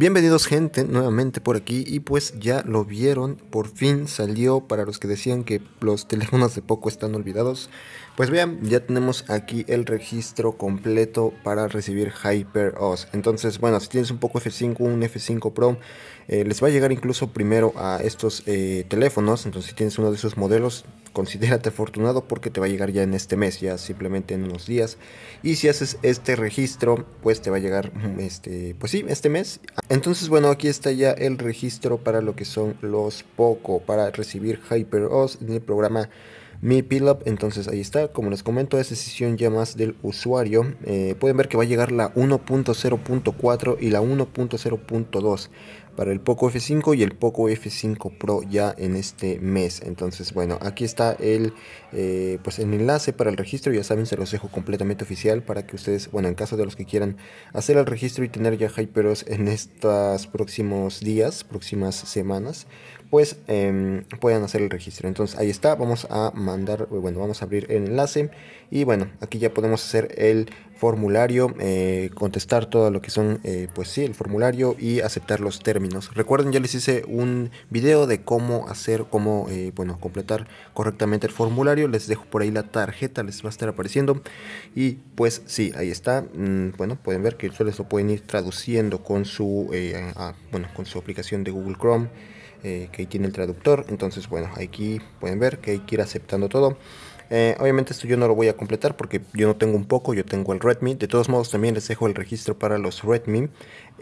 Bienvenidos gente nuevamente por aquí y pues ya lo vieron, por fin salió para los que decían que los teléfonos de poco están olvidados. Pues vean, ya tenemos aquí el registro completo para recibir HyperOS. Entonces, bueno, si tienes un poco F5, un F5 Pro, eh, les va a llegar incluso primero a estos eh, teléfonos. Entonces, si tienes uno de esos modelos, considérate afortunado porque te va a llegar ya en este mes, ya simplemente en unos días. Y si haces este registro, pues te va a llegar, mm, este, pues sí, este mes. Entonces, bueno, aquí está ya el registro para lo que son los POCO, para recibir HyperOS en el programa mi pillup. Entonces ahí está, como les comento, es decisión ya más del usuario. Eh, pueden ver que va a llegar la 1.0.4 y la 1.0.2 para el Poco F5 y el Poco F5 Pro ya en este mes. Entonces, bueno, aquí está el, eh, pues el enlace para el registro. Ya saben, se los dejo completamente oficial para que ustedes, bueno, en caso de los que quieran hacer el registro y tener ya Hyperos en estos próximos días, próximas semanas, pues em, puedan hacer el registro. Entonces ahí está, vamos a mandar, eh, bueno, vamos a abrir el enlace y bueno, aquí ya podemos hacer el formulario, eh, contestar todo lo que son, eh, pues sí, el formulario y aceptar los términos. Recuerden, ya les hice un video de cómo hacer, cómo, bueno, completar correctamente el formulario. Les dejo por ahí la tarjeta, les va a estar apareciendo y pues sí, ahí está. Mm, bueno, pueden ver que ustedes lo pueden ir traduciendo con su, bueno, con su aplicación de Google Chrome eh, que ahí tiene el traductor. Entonces, bueno, aquí pueden ver que hay que ir aceptando todo. Eh, obviamente esto yo no lo voy a completar porque yo no tengo un poco, yo tengo el Redmi. De todos modos también les dejo el registro para los Redmi.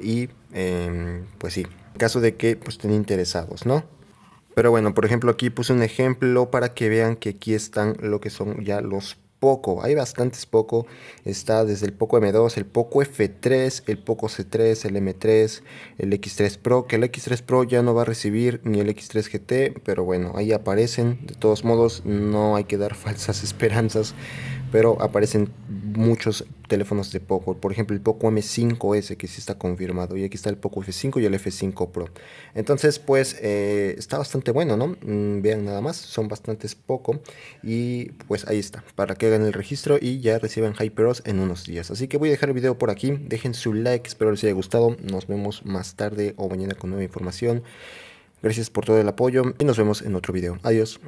Y em, pues sí, caso de que pues, estén interesados, ¿no? Pero bueno, por ejemplo aquí puse un ejemplo para que vean que aquí están lo que son ya los poco, hay bastantes poco, está desde el Poco M2, el Poco F3, el Poco C3, el M3, el X3 Pro, que el X3 Pro ya no va a recibir ni el X3 GT, pero bueno, ahí aparecen, de todos modos no hay que dar falsas esperanzas, pero aparecen muchos teléfonos de Poco, por ejemplo el Poco M5S que sí está confirmado y aquí está el Poco F5 y el F5 Pro. Entonces pues eh, está bastante bueno, ¿no? Mm, vean nada más, son bastantes poco y pues ahí está, para que hagan el registro y ya reciban HyperOS en unos días. Así que voy a dejar el video por aquí. Dejen su like, espero les haya gustado. Nos vemos más tarde o mañana con nueva información. Gracias por todo el apoyo y nos vemos en otro video. Adiós.